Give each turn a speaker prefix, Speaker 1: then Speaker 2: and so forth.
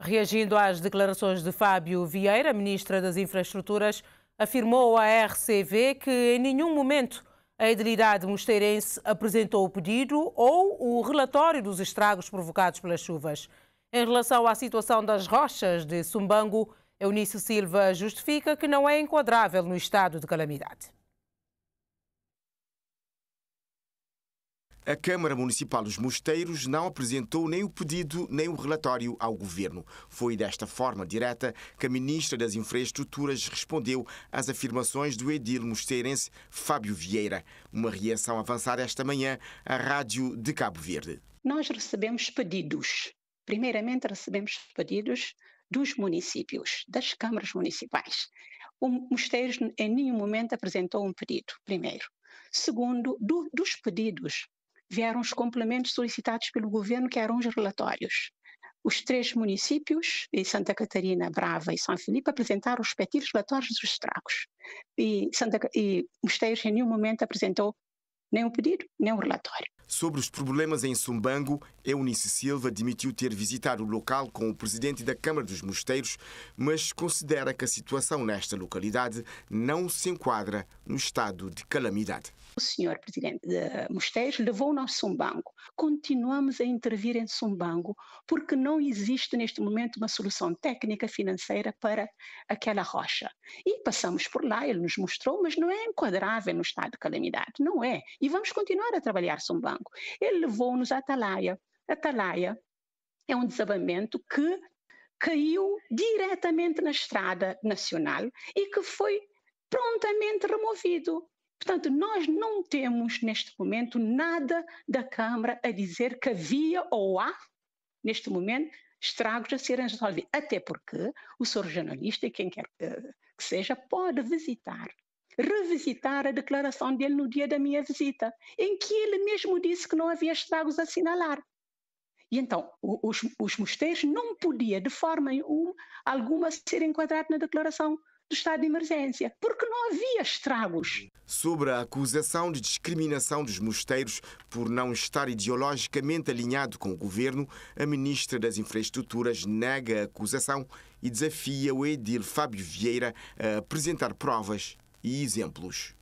Speaker 1: Reagindo às declarações de Fábio Vieira, ministra das Infraestruturas, afirmou à RCV que em nenhum momento a edilidade mosteirense apresentou o pedido ou o relatório dos estragos provocados pelas chuvas. Em relação à situação das rochas de Sumbango, Eunice Silva justifica que não é enquadrável no estado de calamidade.
Speaker 2: A Câmara Municipal dos Mosteiros não apresentou nem o pedido nem o relatório ao governo. Foi desta forma direta que a ministra das Infraestruturas respondeu às afirmações do edil mosteirense Fábio Vieira. Uma reação avançada esta manhã à Rádio de Cabo Verde.
Speaker 3: Nós recebemos pedidos. Primeiramente, recebemos pedidos dos municípios, das câmaras municipais. O Mosteiros em nenhum momento apresentou um pedido, primeiro. Segundo, do, dos pedidos vieram os complementos solicitados pelo governo, que eram os relatórios. Os três municípios, Santa Catarina, Brava e São Filipe, apresentaram os respectivos relatórios dos estragos. E, Santa, e Mosteiros, em nenhum momento, apresentou nem o pedido, nem um relatório.
Speaker 2: Sobre os problemas em Sumbango, Eunice Silva admitiu ter visitado o local com o presidente da Câmara dos Mosteiros, mas considera que a situação nesta localidade não se enquadra no estado de calamidade.
Speaker 3: O senhor presidente de Mosteiros levou-nos a Sumbango. Continuamos a intervir em Sumbango porque não existe neste momento uma solução técnica financeira para aquela rocha. E passamos por lá, ele nos mostrou, mas não é enquadrável no estado de calamidade, não é. E vamos continuar a trabalhar Sumbango. Ele levou-nos à Atalaia. Atalaia é um desabamento que caiu diretamente na estrada nacional e que foi prontamente removido. Portanto, nós não temos neste momento nada da Câmara a dizer que havia ou há, neste momento, estragos a serem resolvidos. Até porque o senhor jornalista e quem quer eh, que seja pode visitar revisitar a declaração dele no dia da minha visita, em que ele mesmo disse que não havia estragos a assinalar. E então, os, os mosteiros não podia de forma alguma ser enquadrado na declaração do estado de emergência, porque não havia estragos.
Speaker 2: Sobre a acusação de discriminação dos mosteiros por não estar ideologicamente alinhado com o governo, a ministra das Infraestruturas nega a acusação e desafia o edil Fábio Vieira a apresentar provas e exemplos.